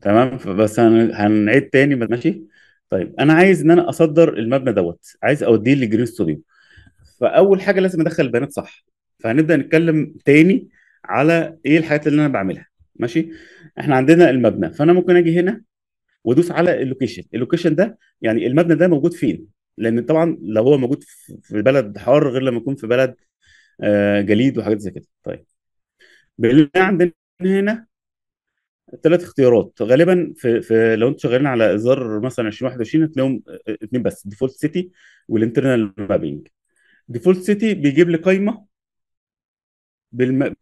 تمام بس هنعيد تاني ماشي طيب انا عايز ان انا اصدر المبنى دوت عايز اوديه لجرين ستوديو فاول حاجه لازم ادخل البيانات صح فهنبدا نتكلم تاني على ايه الحاجات اللي انا بعملها ماشي احنا عندنا المبنى فانا ممكن اجي هنا وادوس على اللوكيشن اللوكيشن ده يعني المبنى ده موجود فين لان طبعا لو هو موجود في بلد حار غير لما يكون في بلد آه، جليد وحاجات زي كده طيب بالله عندنا هنا ثلاث اختيارات غالبا في, في لو انتم شغالين على ازار مثلا 2021 هتلاقيهم اثنين بس ديفولت سيتي والانترنال مابينج ديفولت سيتي بيجيب لي قايمه بالم...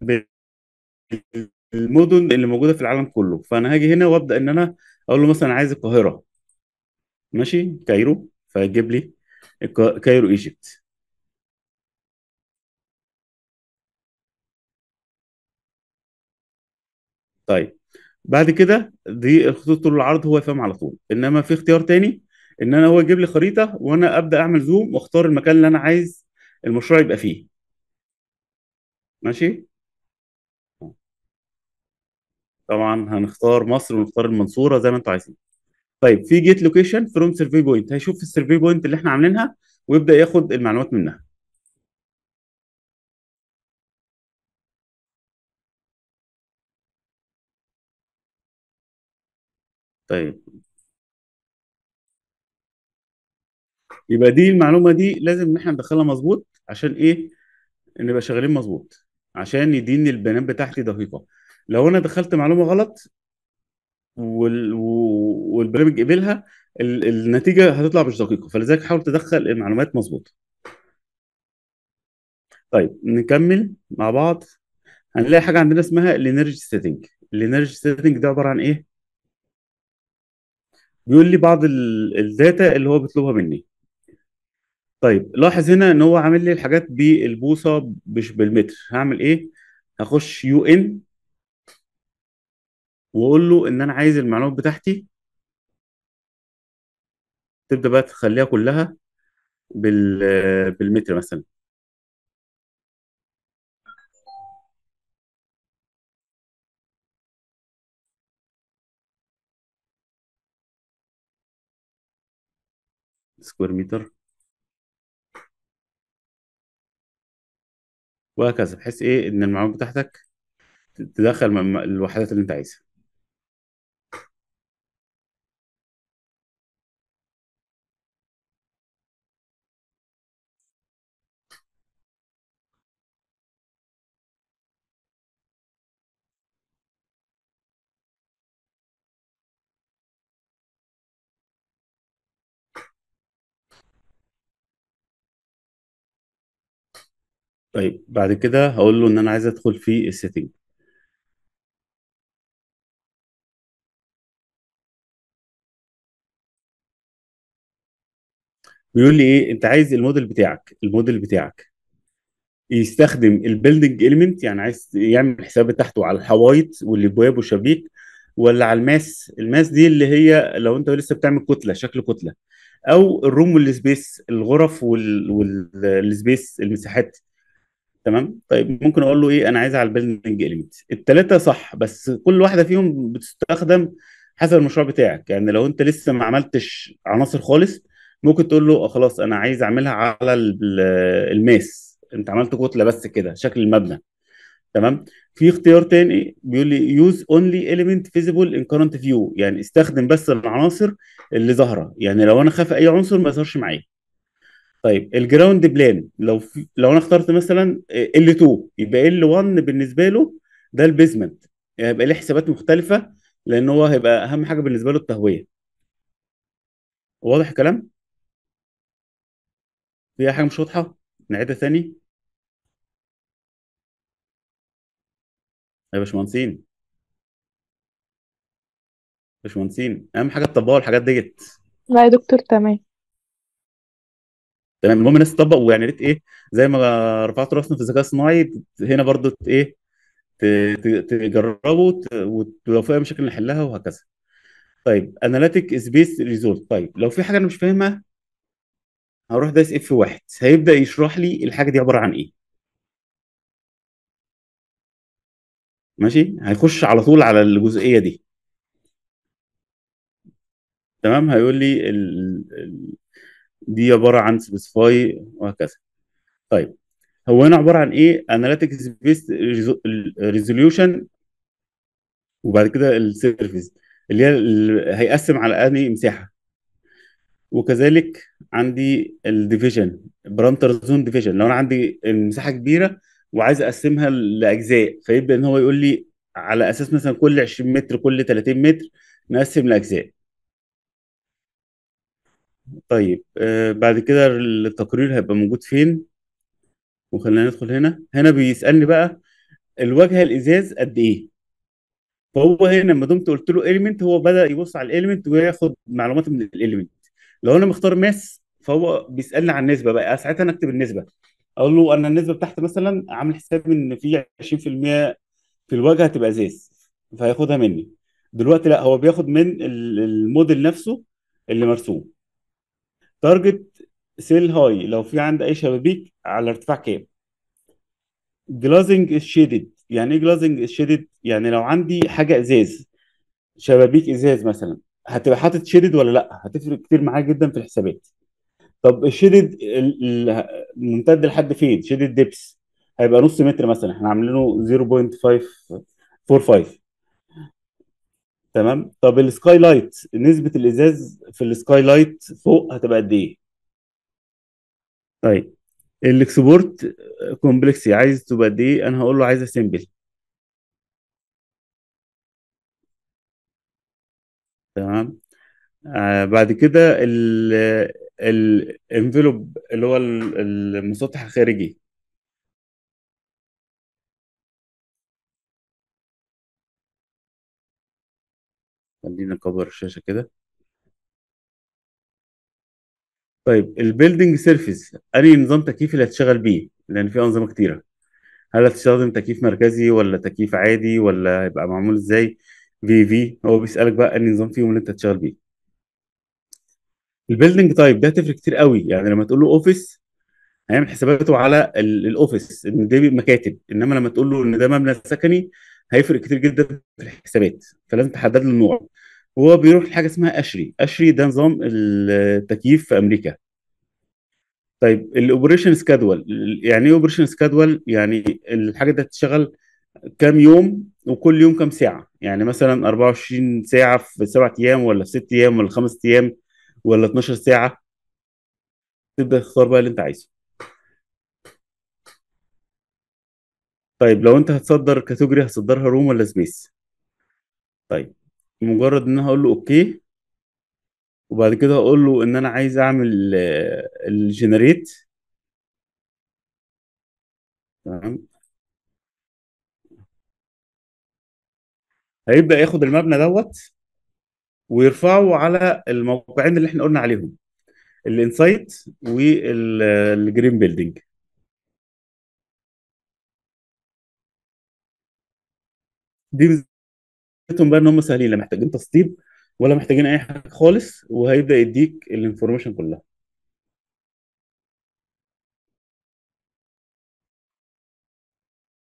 بالمدن اللي موجوده في العالم كله فانا هاجي هنا وابدا ان انا اقول له مثلا عايز القاهره ماشي كايرو فيجيب لي كايرو ايجيبت طيب بعد كده دي الخطوط طول العرض هو يفهم على طول انما في اختيار تاني ان انا هو يجيب لي خريطه وانا ابدا اعمل زوم واختار المكان اللي انا عايز المشروع يبقى فيه ماشي طبعا هنختار مصر ونختار المنصوره زي ما انتوا عايزين طيب في جيت لوكيشن فروم سيرفي بوينت هيشوف السيرفي بوينت اللي احنا عاملينها ويبدا ياخد المعلومات منها طيب يبقى دي المعلومة دي لازم إن إحنا ندخلها مظبوط عشان إيه؟ نبقى شغالين مظبوط عشان يديني البيانات بتاعتي دقيقة لو أنا دخلت معلومة غلط وال... والبرنامج قبلها ال... النتيجة هتطلع مش دقيقة فلذلك حاول تدخل المعلومات مظبوطة طيب نكمل مع بعض هنلاقي حاجة عندنا اسمها الانرجي سيتنج الانرجي سيتنج ده عبارة عن إيه؟ بيقول لي بعض الداتا اللي هو بيطلبها مني طيب لاحظ هنا ان هو عامل لي الحاجات بالبوصه مش بالمتر هعمل ايه هخش يو ان واقول له ان انا عايز المعلومات بتاعتي تبدا بقى تخليها كلها بال بالمتر مثلا سكوير متر وهكذا بحيث ايه ان المعوج بتاعتك تدخل الوحدات اللي انت عايزها طيب بعد كده هقول له ان انا عايز ادخل في السيتنج بيقول لي ايه انت عايز الموديل بتاعك الموديل بتاعك يستخدم البيلدنج اليمنت يعني عايز يعمل حساب تحته على الحوايط والابواب والشبابيك ولا على الماس الماس دي اللي هي لو انت لسه بتعمل كتله شكل كتله او الروم والسبيس الغرف والسبيس المساحات تمام طيب ممكن اقول له ايه انا عايز على البيلدنج اليمنت الثلاثه صح بس كل واحده فيهم بتستخدم حسب المشروع بتاعك يعني لو انت لسه ما عملتش عناصر خالص ممكن تقول له آه، خلاص انا عايز اعملها على الماس انت عملت كتله بس كده شكل المبنى تمام في اختيار تاني بيقول لي يوز اونلي اليمنت فيزيبل ان كرنت فيو يعني استخدم بس العناصر اللي ظاهره يعني لو انا خاف اي عنصر ما يظهرش معايا طيب الجراوند بلان لو في لو انا اخترت مثلا آه، ال 2 يبقي ال L1 بالنسبه له ده البيزمنت يعني هيبقى ليه حسابات مختلفه لان هو هيبقى اهم حاجه بالنسبه له التهويه واضح الكلام؟ في حاجه مش واضحه؟ نعيدها ثاني يا باشمهندسين باشمهندسين اهم حاجه تطبقوا الحاجات ديت لا يا دكتور تمام تمام المهم الناس تطبق ويعني ريت ايه زي ما رفعت راسنا في الذكاء الصناعي هنا برضو ايه تجربه ولو في اي مشاكل نحلها وهكذا طيب اناليتيك سبيس ريزولت طيب لو في حاجه انا مش فاهمها هروح دايس اف واحد هيبدا يشرح لي الحاجه دي عباره عن ايه ماشي هيخش على طول على الجزئيه دي تمام هيقول لي ال... ال... دي عباره عن سبيسيفاي وهكذا طيب هو هنا عباره عن ايه اناليتكس بيست ريزوليوشن وبعد كده السيرفيس اللي هي هيقسم على انهي مساحه وكذلك عندي الديفيجن برانتر زون ديفيجن لو انا عندي مساحه كبيره وعايز اقسمها لاجزاء فيبدا ان هو يقول لي على اساس مثلا كل 20 متر كل 30 متر نقسم لاجزاء طيب آه بعد كده التقرير هيبقى موجود فين وخلينا ندخل هنا هنا بيسألني بقى الواجهة الإزاز قد إيه فهو هنا لما دمت قلت له إيليمنت هو بدأ يبص على الاليمنت وياخد معلومات من الاليمنت لو أنا مختار ماس فهو بيسألني عن النسبة بقى ساعتها أنا أكتب النسبة أقول له أنا النسبة بتاعتي مثلا عامل حساب إن في 20% في الواجهة هتبقى إزاز فهياخدها مني دلوقتي لا هو بياخد من الموديل نفسه اللي مرسوم تارجت سيل هاي لو في عند اي شبابيك على ارتفاع كام جلازنج شيدد يعني ايه جلازنج شيدد يعني لو عندي حاجه ازاز شبابيك ازاز مثلا هتبقى حاطط شيدد ولا لا هتفرق كتير معايا جدا في الحسابات طب الشيدد ممتد لحد فين شيدد ديبس هيبقى نص متر مثلا احنا عاملينه 0.545 تمام طب السكاي لايت نسبه الازاز في السكاي لايت فوق هتبقى قد ايه طيب الاكسبورت كومبلكسي عايز تبقى قد ايه انا هقول له عايزها سيمبل تمام آه بعد كده الانفلوب اللي هو المسطح الخارجي خلينا نكبر الشاشة كده طيب البيلدنج سيرفيس انهي نظام تكييف اللي هتشتغل بيه لأن في أنظمة كتيرة هل هتستخدم تكييف مركزي ولا تكييف عادي ولا هيبقى معمول ازاي في في هو بيسألك بقى انهي نظام فيهم اللي أنت هتشتغل بيه البيلدنج تايب ده هتفرق كتير قوي يعني لما تقول له اوفيس هيعمل حساباته على الاوفيس ان دي مكاتب انما لما تقول له ان ده مبنى سكني هيفرق كتير جدا في الحسابات فلازم تحدد له النوع هو بيروح لحاجه اسمها اشري اشري ده نظام التكييف في امريكا طيب الاوبريشن سكادول يعني ايه اوبريشن سكادول يعني الحاجه دي تشتغل كام يوم وكل يوم كام ساعه يعني مثلا 24 ساعه في 7 ايام ولا في 6 ايام ولا 5 ايام ولا 12 ساعه تبدا تختار بقى اللي انت عايزه طيب لو انت هتصدر كاتيجوري هتصدرها روم ولا سبيس طيب مجرد ان انا هقول له اوكي وبعد كده هقول له ان انا عايز اعمل آه، الجنريت تمام هيبدا ياخد المبنى دوت ويرفعه على الموقعين اللي احنا قلنا عليهم الانسايت والجرين بيلدينج دي ميزتهم بقى ان هم سهلين لا محتاجين تسطيب ولا محتاجين اي حاجه خالص وهيبدا يديك الانفورميشن كلها